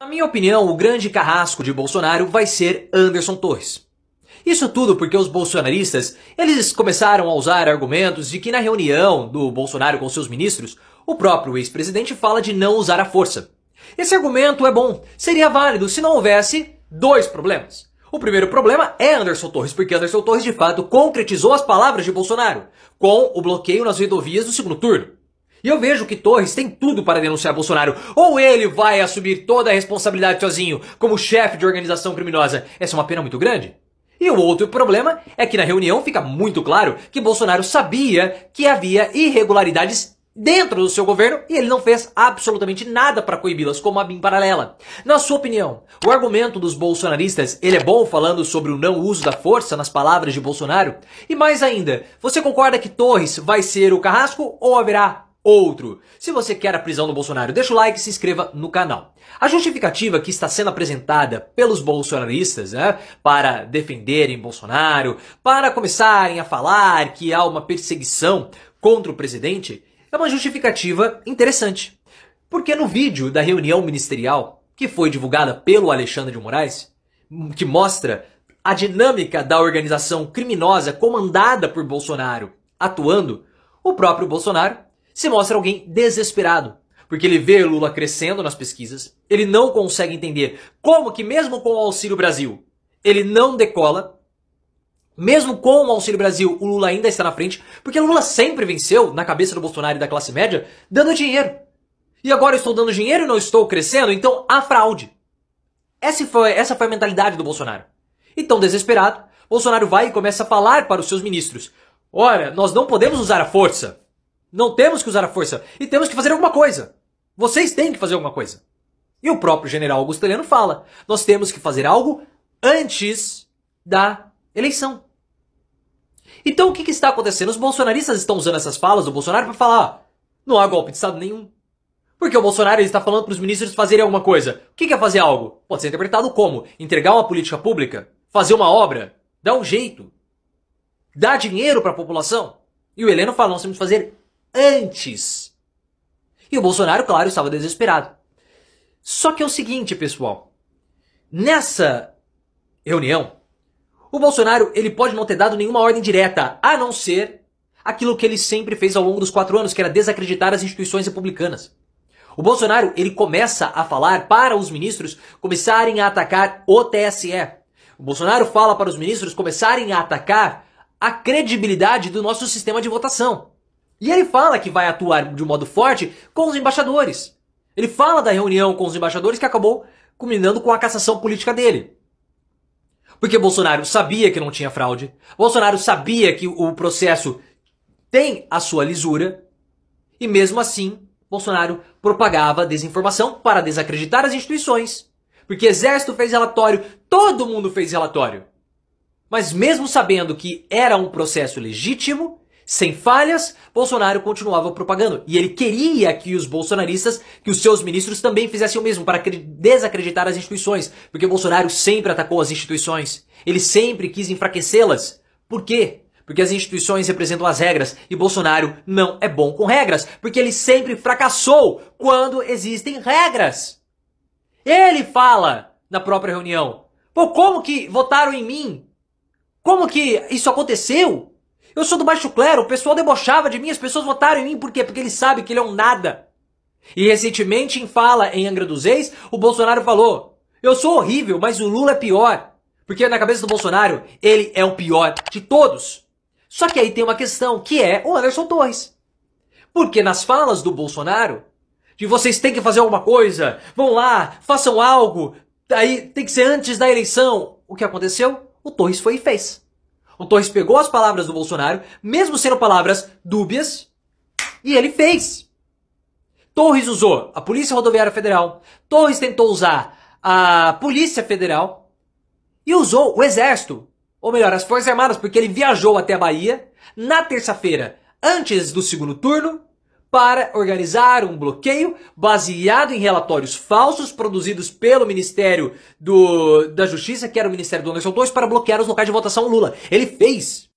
Na minha opinião, o grande carrasco de Bolsonaro vai ser Anderson Torres. Isso tudo porque os bolsonaristas, eles começaram a usar argumentos de que na reunião do Bolsonaro com seus ministros, o próprio ex-presidente fala de não usar a força. Esse argumento é bom, seria válido se não houvesse dois problemas. O primeiro problema é Anderson Torres, porque Anderson Torres de fato concretizou as palavras de Bolsonaro com o bloqueio nas rodovias do segundo turno. E eu vejo que Torres tem tudo para denunciar Bolsonaro. Ou ele vai assumir toda a responsabilidade sozinho, como chefe de organização criminosa. Essa é uma pena muito grande. E o outro problema é que na reunião fica muito claro que Bolsonaro sabia que havia irregularidades dentro do seu governo e ele não fez absolutamente nada para coibi-las, como a BIM paralela. Na sua opinião, o argumento dos bolsonaristas, ele é bom falando sobre o não uso da força nas palavras de Bolsonaro? E mais ainda, você concorda que Torres vai ser o carrasco ou haverá outro. Se você quer a prisão do Bolsonaro, deixa o like e se inscreva no canal. A justificativa que está sendo apresentada pelos bolsonaristas, né, para defenderem Bolsonaro, para começarem a falar que há uma perseguição contra o presidente, é uma justificativa interessante. Porque no vídeo da reunião ministerial, que foi divulgada pelo Alexandre de Moraes, que mostra a dinâmica da organização criminosa comandada por Bolsonaro atuando, o próprio Bolsonaro se mostra alguém desesperado, porque ele vê Lula crescendo nas pesquisas, ele não consegue entender como que mesmo com o Auxílio Brasil, ele não decola, mesmo com o Auxílio Brasil, o Lula ainda está na frente, porque Lula sempre venceu, na cabeça do Bolsonaro e da classe média, dando dinheiro. E agora eu estou dando dinheiro e não estou crescendo, então há fraude. Essa foi, essa foi a mentalidade do Bolsonaro. Então, desesperado, Bolsonaro vai e começa a falar para os seus ministros: Olha, nós não podemos usar a força. Não temos que usar a força e temos que fazer alguma coisa. Vocês têm que fazer alguma coisa. E o próprio general Augusteliano fala: nós temos que fazer algo antes da eleição. Então o que, que está acontecendo? Os bolsonaristas estão usando essas falas do Bolsonaro para falar: não há golpe de Estado nenhum. Porque o Bolsonaro está falando para os ministros fazerem alguma coisa. O que, que é fazer algo? Pode ser interpretado como entregar uma política pública, fazer uma obra, dar um jeito, dar dinheiro para a população. E o Heleno fala: nós temos que fazer antes. E o Bolsonaro, claro, estava desesperado. Só que é o seguinte, pessoal. Nessa reunião, o Bolsonaro ele pode não ter dado nenhuma ordem direta, a não ser aquilo que ele sempre fez ao longo dos quatro anos, que era desacreditar as instituições republicanas. O Bolsonaro ele começa a falar para os ministros começarem a atacar o TSE. O Bolsonaro fala para os ministros começarem a atacar a credibilidade do nosso sistema de votação. E ele fala que vai atuar de um modo forte com os embaixadores. Ele fala da reunião com os embaixadores que acabou culminando com a cassação política dele. Porque Bolsonaro sabia que não tinha fraude, Bolsonaro sabia que o processo tem a sua lisura, e mesmo assim, Bolsonaro propagava desinformação para desacreditar as instituições. Porque Exército fez relatório, todo mundo fez relatório. Mas mesmo sabendo que era um processo legítimo, sem falhas, Bolsonaro continuava propagando e ele queria que os bolsonaristas, que os seus ministros também fizessem o mesmo para desacreditar as instituições, porque Bolsonaro sempre atacou as instituições. Ele sempre quis enfraquecê-las. Por quê? Porque as instituições representam as regras e Bolsonaro não é bom com regras, porque ele sempre fracassou quando existem regras. Ele fala na própria reunião: Pô, como que votaram em mim? Como que isso aconteceu? Eu sou do baixo clero, o pessoal debochava de mim, as pessoas votaram em mim, por quê? Porque ele sabe que ele é um nada. E recentemente, em fala em Angra dos Reis, o Bolsonaro falou: Eu sou horrível, mas o Lula é pior. Porque na cabeça do Bolsonaro, ele é o pior de todos. Só que aí tem uma questão, que é o Anderson Torres. Porque nas falas do Bolsonaro, de vocês têm que fazer alguma coisa, vão lá, façam algo, aí tem que ser antes da eleição. O que aconteceu? O Torres foi e fez. O Torres pegou as palavras do Bolsonaro, mesmo sendo palavras dúbias, e ele fez. Torres usou a Polícia Rodoviária Federal, Torres tentou usar a Polícia Federal e usou o Exército, ou melhor, as Forças Armadas, porque ele viajou até a Bahia na terça-feira, antes do segundo turno, para organizar um bloqueio baseado em relatórios falsos produzidos pelo Ministério do, da Justiça, que era o Ministério do Anderson 2, para bloquear os locais de votação Lula. Ele fez.